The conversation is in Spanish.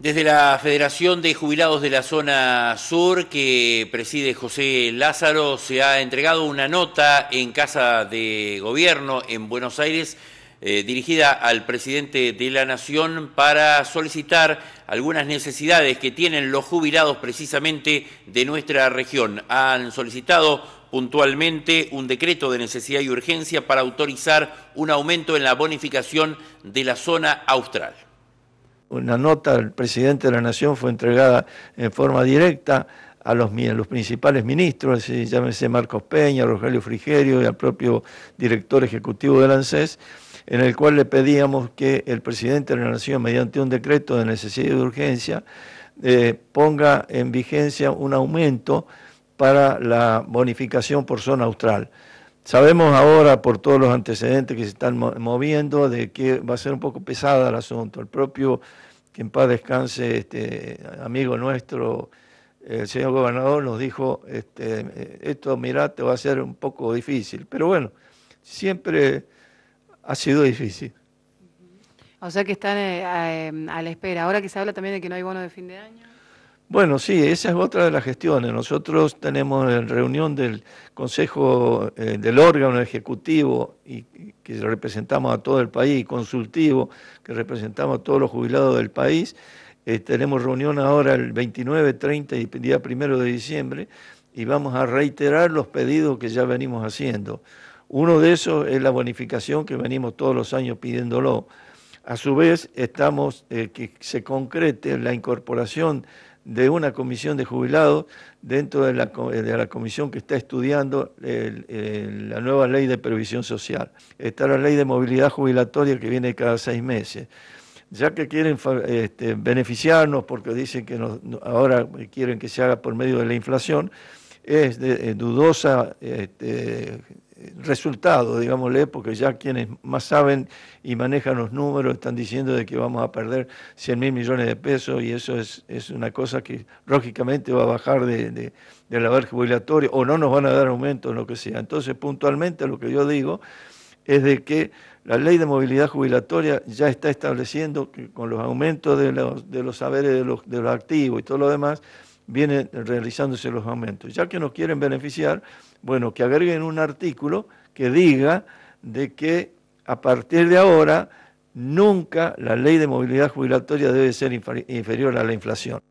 Desde la Federación de Jubilados de la Zona Sur, que preside José Lázaro, se ha entregado una nota en Casa de Gobierno en Buenos Aires, eh, dirigida al presidente de la Nación para solicitar algunas necesidades que tienen los jubilados precisamente de nuestra región. Han solicitado puntualmente un decreto de necesidad y urgencia para autorizar un aumento en la bonificación de la zona austral una nota del presidente de la Nación fue entregada en forma directa a los, principales ministros, llámese Marcos Peña, Rogelio Frigerio y al propio director ejecutivo del ANSES, en el cual le pedíamos que el presidente de la Nación, mediante un decreto de necesidad y de urgencia, eh, ponga en vigencia un aumento para la bonificación por zona austral. Sabemos ahora por todos los antecedentes que se están moviendo de que va a ser un poco pesada el asunto. El propio, que en paz descanse, este, amigo nuestro, el señor gobernador, nos dijo, este, esto, mirá, te va a ser un poco difícil. Pero bueno, siempre ha sido difícil. O sea que están eh, em, a la espera. Ahora que se habla también de que no hay bono de fin de año. Bueno, sí, esa es otra de las gestiones. Nosotros tenemos en reunión del Consejo, eh, del órgano ejecutivo, y, que representamos a todo el país, consultivo, que representamos a todos los jubilados del país. Eh, tenemos reunión ahora el 29, 30 y día primero de diciembre, y vamos a reiterar los pedidos que ya venimos haciendo. Uno de esos es la bonificación que venimos todos los años pidiéndolo. A su vez, estamos eh, que se concrete la incorporación de una comisión de jubilados dentro de la, eh, de la comisión que está estudiando la nueva ley de previsión social. Está la ley de movilidad jubilatoria que viene cada seis meses. Ya que quieren este, beneficiarnos porque dicen que ahora quieren que se haga por medio de la inflación, es eh, dudosa este, resultado, digámosle, porque ya quienes más saben y manejan los números están diciendo de que vamos a perder 100 mil millones de pesos y eso es, es una cosa que lógicamente va a bajar de, de, la jubilatoria o no nos van a dar aumento en lo que sea. Entonces, puntualmente lo que yo digo es de que la ley de movilidad jubilatoria ya está estableciendo con los aumentos de los, de saberes los, de los activos y todo lo demás, vienen realizándose los aumentos. Ya que nos quieren beneficiar, bueno, que agreguen un artículo que diga de que a partir de ahora nunca la ley de movilidad jubilatoria debe ser inferior a la inflación.